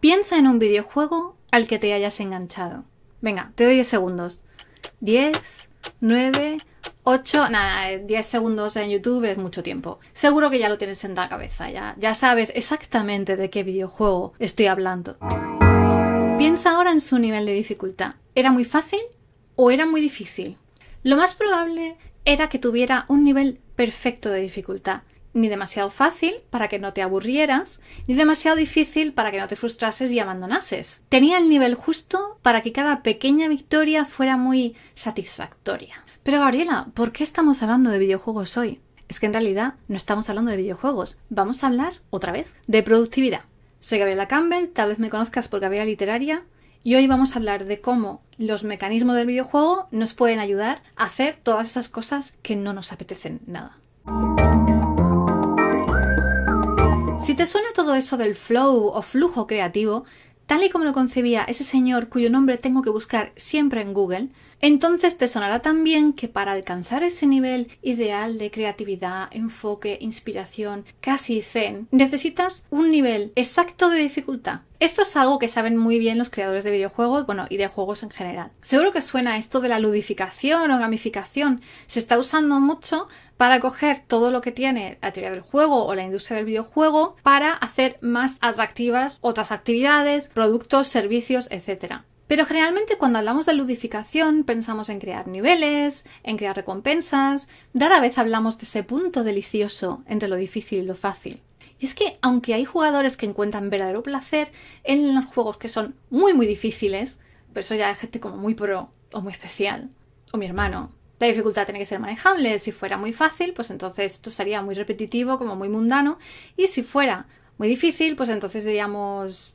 Piensa en un videojuego al que te hayas enganchado. Venga, te doy 10 segundos. 10, 9, 8, nada, 10 segundos en YouTube es mucho tiempo. Seguro que ya lo tienes en la cabeza, ya, ya sabes exactamente de qué videojuego estoy hablando. Piensa ahora en su nivel de dificultad. ¿Era muy fácil o era muy difícil? Lo más probable era que tuviera un nivel perfecto de dificultad ni demasiado fácil para que no te aburrieras, ni demasiado difícil para que no te frustrases y abandonases. Tenía el nivel justo para que cada pequeña victoria fuera muy satisfactoria. Pero Gabriela, ¿por qué estamos hablando de videojuegos hoy? Es que en realidad no estamos hablando de videojuegos, vamos a hablar otra vez de productividad. Soy Gabriela Campbell, tal vez me conozcas por Gabriela Literaria, y hoy vamos a hablar de cómo los mecanismos del videojuego nos pueden ayudar a hacer todas esas cosas que no nos apetecen nada. Si te suena todo eso del flow o flujo creativo, tal y como lo concebía ese señor cuyo nombre tengo que buscar siempre en Google, entonces te sonará también que para alcanzar ese nivel ideal de creatividad, enfoque, inspiración, casi zen, necesitas un nivel exacto de dificultad. Esto es algo que saben muy bien los creadores de videojuegos, bueno, y de juegos en general. Seguro que suena esto de la ludificación o gamificación. Se está usando mucho para coger todo lo que tiene la teoría del juego o la industria del videojuego para hacer más atractivas otras actividades, productos, servicios, etc. Pero generalmente cuando hablamos de ludificación pensamos en crear niveles, en crear recompensas, rara vez hablamos de ese punto delicioso entre lo difícil y lo fácil. Y es que aunque hay jugadores que encuentran verdadero placer en los juegos que son muy muy difíciles, pero eso ya es gente como muy pro o muy especial, o mi hermano, la dificultad tiene que ser manejable. Si fuera muy fácil, pues entonces esto sería muy repetitivo, como muy mundano. Y si fuera muy difícil, pues entonces diríamos,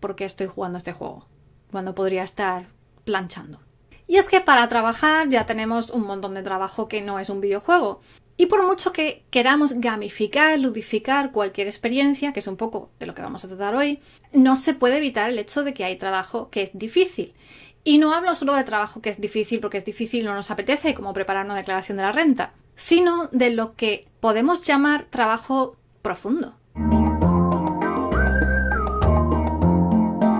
¿por qué estoy jugando este juego? Cuando podría estar planchando. Y es que para trabajar ya tenemos un montón de trabajo que no es un videojuego. Y por mucho que queramos gamificar, ludificar cualquier experiencia, que es un poco de lo que vamos a tratar hoy, no se puede evitar el hecho de que hay trabajo que es difícil. Y no hablo solo de trabajo que es difícil porque es difícil, no nos apetece, como preparar una declaración de la renta, sino de lo que podemos llamar trabajo profundo.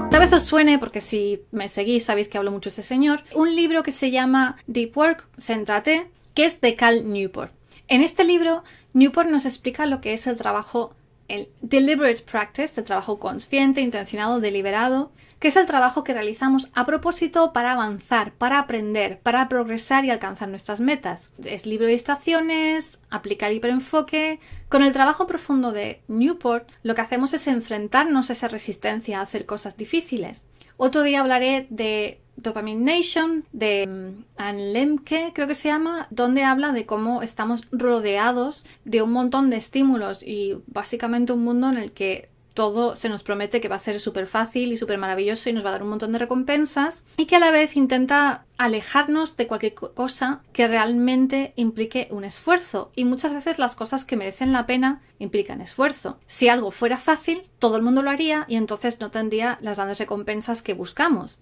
Tal vez os suene, porque si me seguís sabéis que hablo mucho de este señor, un libro que se llama Deep Work, Céntrate, que es de Cal Newport. En este libro, Newport nos explica lo que es el trabajo el deliberate practice, el trabajo consciente, intencionado, deliberado, que es el trabajo que realizamos a propósito para avanzar, para aprender, para progresar y alcanzar nuestras metas. Es libre de estaciones, aplicar hiperenfoque. Con el trabajo profundo de Newport, lo que hacemos es enfrentarnos a esa resistencia a hacer cosas difíciles. Otro día hablaré de Dopamine Nation de mm, Anne Lemke, creo que se llama, donde habla de cómo estamos rodeados de un montón de estímulos y básicamente un mundo en el que todo se nos promete que va a ser súper fácil y súper maravilloso y nos va a dar un montón de recompensas y que a la vez intenta alejarnos de cualquier cosa que realmente implique un esfuerzo y muchas veces las cosas que merecen la pena implican esfuerzo. Si algo fuera fácil, todo el mundo lo haría y entonces no tendría las grandes recompensas que buscamos.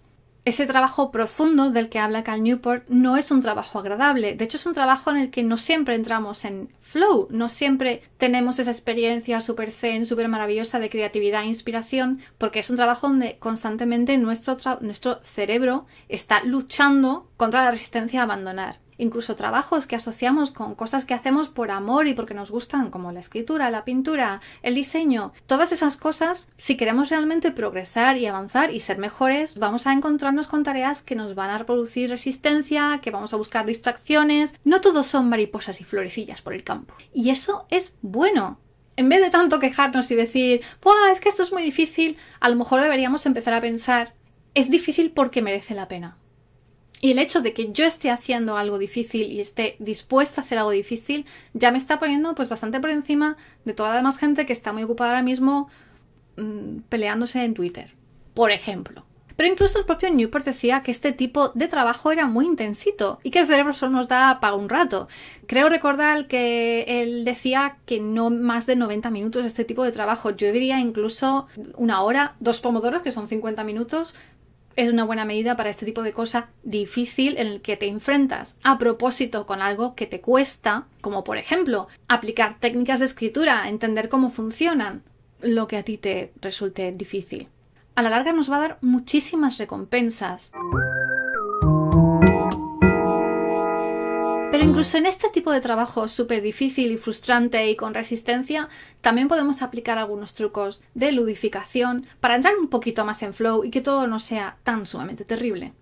Ese trabajo profundo del que habla Cal Newport no es un trabajo agradable. De hecho, es un trabajo en el que no siempre entramos en flow, no siempre tenemos esa experiencia super zen, super maravillosa de creatividad e inspiración, porque es un trabajo donde constantemente nuestro, nuestro cerebro está luchando contra la resistencia a abandonar incluso trabajos que asociamos con cosas que hacemos por amor y porque nos gustan, como la escritura, la pintura, el diseño, todas esas cosas, si queremos realmente progresar y avanzar y ser mejores, vamos a encontrarnos con tareas que nos van a producir resistencia, que vamos a buscar distracciones. No todos son mariposas y florecillas por el campo. Y eso es bueno. En vez de tanto quejarnos y decir, Buah, es que esto es muy difícil, a lo mejor deberíamos empezar a pensar, es difícil porque merece la pena. Y el hecho de que yo esté haciendo algo difícil y esté dispuesta a hacer algo difícil ya me está poniendo pues bastante por encima de toda la demás gente que está muy ocupada ahora mismo mm, peleándose en Twitter, por ejemplo. Pero incluso el propio Newport decía que este tipo de trabajo era muy intensito y que el cerebro solo nos da para un rato. Creo recordar que él decía que no más de 90 minutos este tipo de trabajo. Yo diría incluso una hora, dos pomodoros, que son 50 minutos, es una buena medida para este tipo de cosa difícil en el que te enfrentas a propósito con algo que te cuesta, como por ejemplo aplicar técnicas de escritura, entender cómo funcionan, lo que a ti te resulte difícil. A la larga nos va a dar muchísimas recompensas. Pero incluso en este tipo de trabajo súper difícil y frustrante y con resistencia, también podemos aplicar algunos trucos de ludificación para entrar un poquito más en flow y que todo no sea tan sumamente terrible.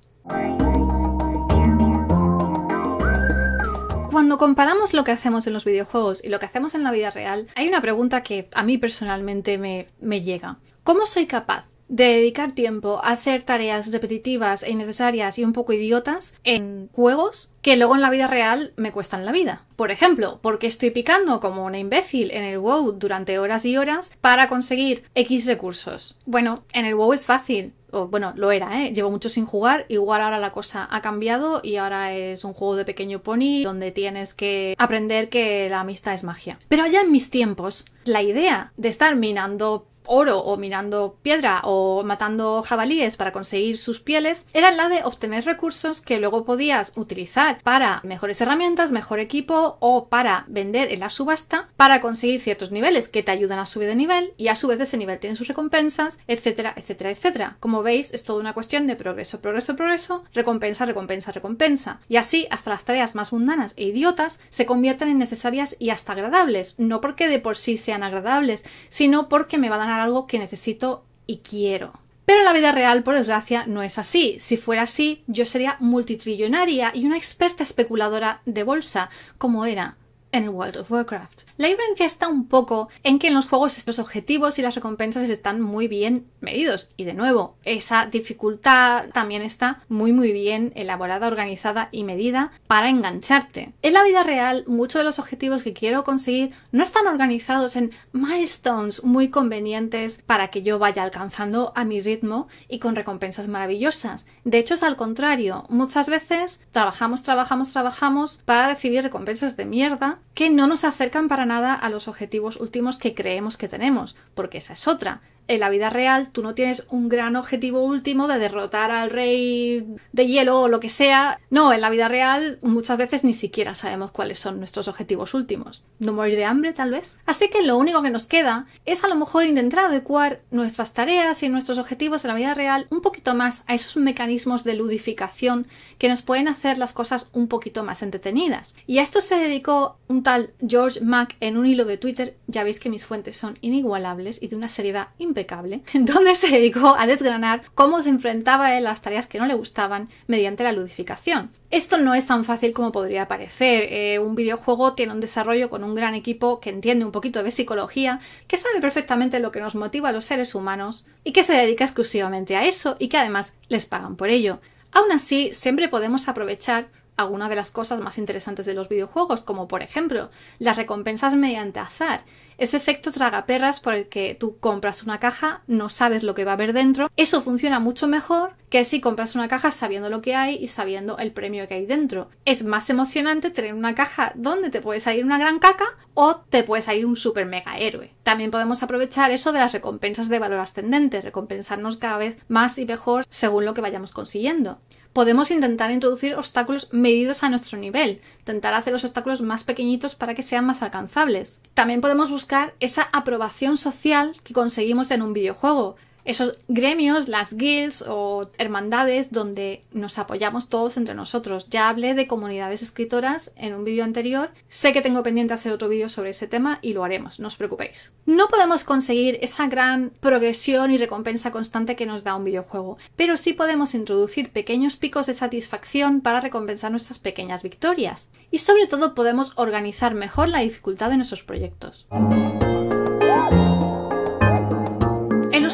Cuando comparamos lo que hacemos en los videojuegos y lo que hacemos en la vida real, hay una pregunta que a mí personalmente me, me llega. ¿Cómo soy capaz de dedicar tiempo a hacer tareas repetitivas e innecesarias y un poco idiotas en juegos que luego en la vida real me cuestan la vida. Por ejemplo, porque estoy picando como una imbécil en el WoW durante horas y horas para conseguir X recursos. Bueno, en el WoW es fácil. O, bueno, lo era, ¿eh? Llevo mucho sin jugar, igual ahora la cosa ha cambiado y ahora es un juego de pequeño pony donde tienes que aprender que la amistad es magia. Pero allá en mis tiempos, la idea de estar minando oro o mirando piedra o matando jabalíes para conseguir sus pieles, era la de obtener recursos que luego podías utilizar para mejores herramientas, mejor equipo o para vender en la subasta para conseguir ciertos niveles que te ayudan a subir de nivel y a su vez ese nivel tiene sus recompensas, etcétera, etcétera, etcétera. Como veis, es toda una cuestión de progreso, progreso, progreso, recompensa, recompensa, recompensa. Y así hasta las tareas más mundanas e idiotas se convierten en necesarias y hasta agradables, no porque de por sí sean agradables, sino porque me van a algo que necesito y quiero. Pero la vida real, por desgracia, no es así. Si fuera así, yo sería multitrillonaria y una experta especuladora de bolsa, como era en el World of Warcraft. La diferencia está un poco en que en los juegos estos objetivos y las recompensas están muy bien medidos y de nuevo esa dificultad también está muy muy bien elaborada, organizada y medida para engancharte. En la vida real muchos de los objetivos que quiero conseguir no están organizados en milestones muy convenientes para que yo vaya alcanzando a mi ritmo y con recompensas maravillosas. De hecho es al contrario, muchas veces trabajamos, trabajamos, trabajamos para recibir recompensas de mierda que no nos acercan para nada a los objetivos últimos que creemos que tenemos, porque esa es otra en la vida real tú no tienes un gran objetivo último de derrotar al rey de hielo o lo que sea. No, en la vida real muchas veces ni siquiera sabemos cuáles son nuestros objetivos últimos. No morir de hambre tal vez. Así que lo único que nos queda es a lo mejor intentar adecuar nuestras tareas y nuestros objetivos en la vida real un poquito más a esos mecanismos de ludificación que nos pueden hacer las cosas un poquito más entretenidas. Y a esto se dedicó un tal George Mack en un hilo de Twitter. Ya veis que mis fuentes son inigualables y de una seriedad impresionante impecable, donde se dedicó a desgranar cómo se enfrentaba él a las tareas que no le gustaban mediante la ludificación. Esto no es tan fácil como podría parecer. Eh, un videojuego tiene un desarrollo con un gran equipo que entiende un poquito de psicología, que sabe perfectamente lo que nos motiva a los seres humanos y que se dedica exclusivamente a eso y que además les pagan por ello. Aún así, siempre podemos aprovechar algunas de las cosas más interesantes de los videojuegos, como por ejemplo las recompensas mediante azar, ese efecto traga perras por el que tú compras una caja, no sabes lo que va a haber dentro. Eso funciona mucho mejor que si compras una caja sabiendo lo que hay y sabiendo el premio que hay dentro. Es más emocionante tener una caja donde te puede salir una gran caca o te puede salir un super mega héroe. También podemos aprovechar eso de las recompensas de valor ascendente, recompensarnos cada vez más y mejor según lo que vayamos consiguiendo podemos intentar introducir obstáculos medidos a nuestro nivel, intentar hacer los obstáculos más pequeñitos para que sean más alcanzables. También podemos buscar esa aprobación social que conseguimos en un videojuego, esos gremios, las guilds o hermandades donde nos apoyamos todos entre nosotros. Ya hablé de comunidades escritoras en un vídeo anterior. Sé que tengo pendiente hacer otro vídeo sobre ese tema y lo haremos, no os preocupéis. No podemos conseguir esa gran progresión y recompensa constante que nos da un videojuego, pero sí podemos introducir pequeños picos de satisfacción para recompensar nuestras pequeñas victorias. Y sobre todo podemos organizar mejor la dificultad de nuestros proyectos.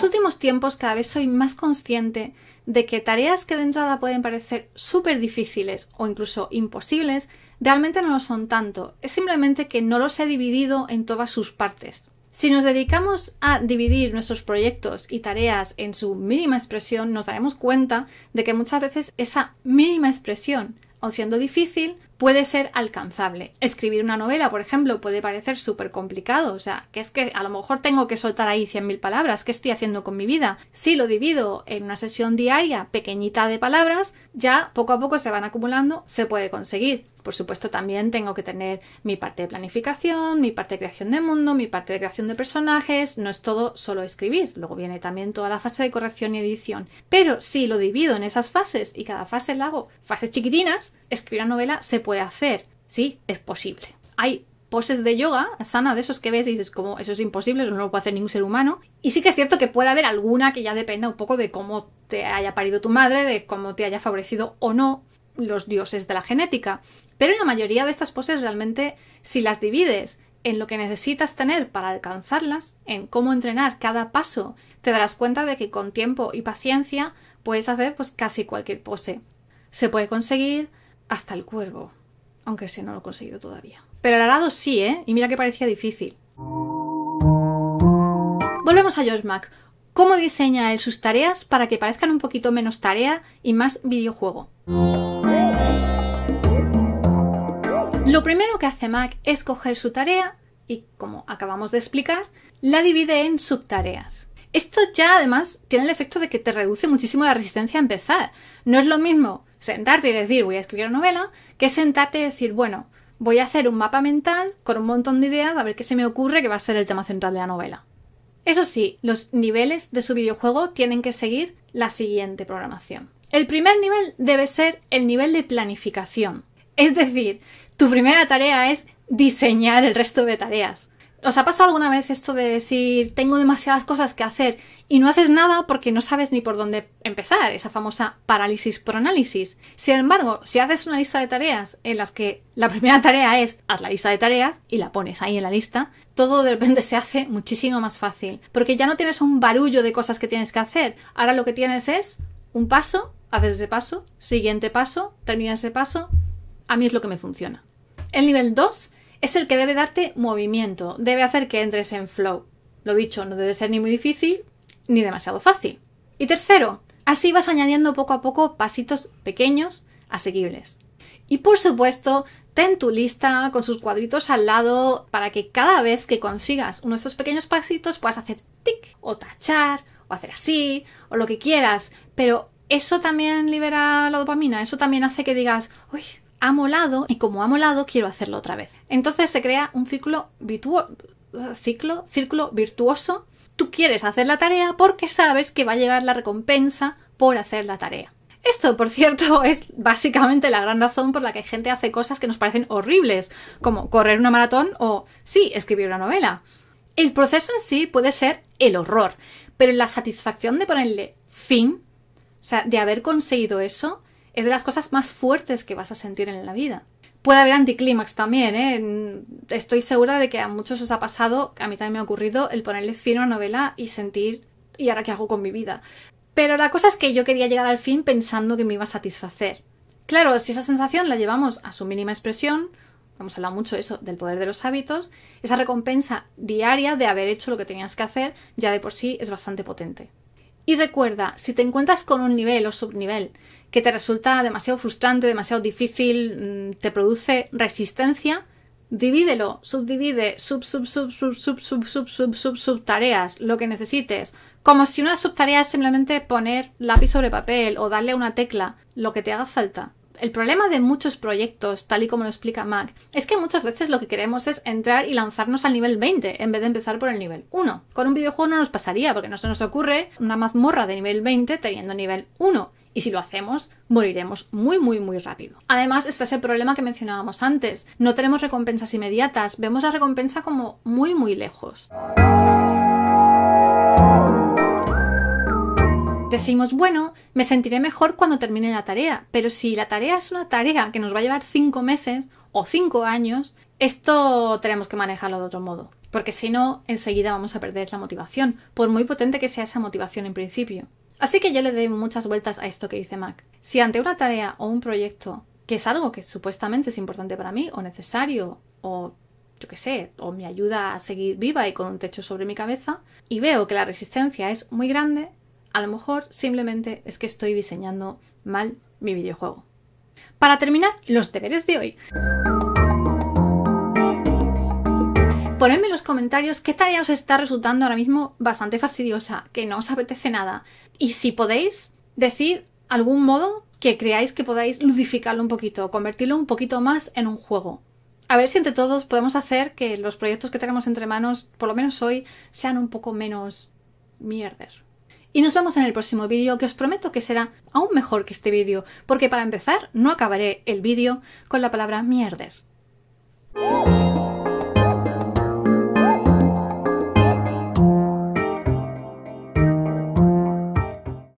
últimos tiempos cada vez soy más consciente de que tareas que de entrada pueden parecer súper difíciles o incluso imposibles, realmente no lo son tanto, es simplemente que no los he dividido en todas sus partes. Si nos dedicamos a dividir nuestros proyectos y tareas en su mínima expresión, nos daremos cuenta de que muchas veces esa mínima expresión o siendo difícil, puede ser alcanzable. Escribir una novela, por ejemplo, puede parecer súper complicado, o sea, que es que a lo mejor tengo que soltar ahí 100.000 palabras, ¿qué estoy haciendo con mi vida? Si lo divido en una sesión diaria pequeñita de palabras, ya poco a poco se van acumulando, se puede conseguir. Por supuesto, también tengo que tener mi parte de planificación, mi parte de creación de mundo, mi parte de creación de personajes. No es todo solo escribir. Luego viene también toda la fase de corrección y edición. Pero si lo divido en esas fases y cada fase la hago fases chiquitinas, escribir una novela se puede hacer. Sí, es posible. Hay poses de yoga sana, de esos que ves y dices, como eso es imposible, eso no lo puede hacer ningún ser humano. Y sí que es cierto que puede haber alguna que ya dependa un poco de cómo te haya parido tu madre, de cómo te haya favorecido o no, los dioses de la genética. Pero en la mayoría de estas poses realmente, si las divides en lo que necesitas tener para alcanzarlas, en cómo entrenar cada paso, te darás cuenta de que con tiempo y paciencia puedes hacer pues casi cualquier pose. Se puede conseguir hasta el cuervo, aunque si no lo he conseguido todavía. Pero el arado sí, ¿eh? Y mira que parecía difícil. Volvemos a George Mac. ¿Cómo diseña él sus tareas para que parezcan un poquito menos tarea y más videojuego? Lo primero que hace Mac es coger su tarea y, como acabamos de explicar, la divide en subtareas. Esto ya además tiene el efecto de que te reduce muchísimo la resistencia a empezar. No es lo mismo sentarte y decir voy a escribir una novela que sentarte y decir, bueno, voy a hacer un mapa mental con un montón de ideas a ver qué se me ocurre que va a ser el tema central de la novela. Eso sí, los niveles de su videojuego tienen que seguir la siguiente programación. El primer nivel debe ser el nivel de planificación. Es decir, tu primera tarea es diseñar el resto de tareas. ¿Os ha pasado alguna vez esto de decir tengo demasiadas cosas que hacer y no haces nada porque no sabes ni por dónde empezar? Esa famosa parálisis por análisis. Sin embargo, si haces una lista de tareas en las que la primera tarea es haz la lista de tareas y la pones ahí en la lista, todo de repente se hace muchísimo más fácil. Porque ya no tienes un barullo de cosas que tienes que hacer. Ahora lo que tienes es un paso, haces ese paso, siguiente paso, terminas ese paso, a mí es lo que me funciona. El nivel 2 es el que debe darte movimiento, debe hacer que entres en flow. Lo dicho, no debe ser ni muy difícil ni demasiado fácil. Y tercero, así vas añadiendo poco a poco pasitos pequeños, asequibles. Y por supuesto, ten tu lista con sus cuadritos al lado para que cada vez que consigas uno de estos pequeños pasitos puedas hacer tic o tachar o hacer así o lo que quieras, pero eso también libera la dopamina, eso también hace que digas, uy, ha molado y como ha molado quiero hacerlo otra vez. Entonces se crea un ciclo, ciclo, círculo virtuoso. Tú quieres hacer la tarea porque sabes que va a llegar la recompensa por hacer la tarea. Esto, por cierto, es básicamente la gran razón por la que gente hace cosas que nos parecen horribles, como correr una maratón o, sí, escribir una novela. El proceso en sí puede ser el horror, pero la satisfacción de ponerle fin, o sea, de haber conseguido eso, es de las cosas más fuertes que vas a sentir en la vida. Puede haber anticlímax también, ¿eh? Estoy segura de que a muchos os ha pasado, a mí también me ha ocurrido, el ponerle fin a una novela y sentir, ¿y ahora qué hago con mi vida? Pero la cosa es que yo quería llegar al fin pensando que me iba a satisfacer. Claro, si esa sensación la llevamos a su mínima expresión, hemos hablado mucho eso, del poder de los hábitos, esa recompensa diaria de haber hecho lo que tenías que hacer ya de por sí es bastante potente. Y recuerda, si te encuentras con un nivel o subnivel que te resulta demasiado frustrante, demasiado difícil, mm, te produce resistencia, divídelo, subdivide, sub, sub, sub, sub, sub, sub, lo que necesites. Como si una subtarea es simplemente poner lápiz sobre papel o darle una tecla, lo que te haga falta. El problema de muchos proyectos, tal y como lo explica Mac, es que muchas veces lo que queremos es entrar y lanzarnos al nivel 20 en vez de empezar por el nivel 1. Con un videojuego no nos pasaría porque no se nos ocurre una mazmorra de nivel 20 teniendo nivel 1 y si lo hacemos, moriremos muy, muy, muy rápido. Además, está ese problema que mencionábamos antes. No tenemos recompensas inmediatas, vemos la recompensa como muy, muy lejos. Decimos, bueno, me sentiré mejor cuando termine la tarea, pero si la tarea es una tarea que nos va a llevar cinco meses o cinco años, esto tenemos que manejarlo de otro modo, porque si no, enseguida vamos a perder la motivación, por muy potente que sea esa motivación en principio. Así que yo le doy muchas vueltas a esto que dice Mac. Si ante una tarea o un proyecto, que es algo que supuestamente es importante para mí, o necesario, o yo qué sé, o me ayuda a seguir viva y con un techo sobre mi cabeza, y veo que la resistencia es muy grande, a lo mejor simplemente es que estoy diseñando mal mi videojuego. Para terminar, los deberes de hoy. Ponedme en los comentarios qué tarea os está resultando ahora mismo bastante fastidiosa, que no os apetece nada. Y si podéis, decir algún modo que creáis que podáis ludificarlo un poquito, convertirlo un poquito más en un juego. A ver si entre todos podemos hacer que los proyectos que tenemos entre manos, por lo menos hoy, sean un poco menos mierder. Y nos vemos en el próximo vídeo, que os prometo que será aún mejor que este vídeo, porque para empezar no acabaré el vídeo con la palabra mierder.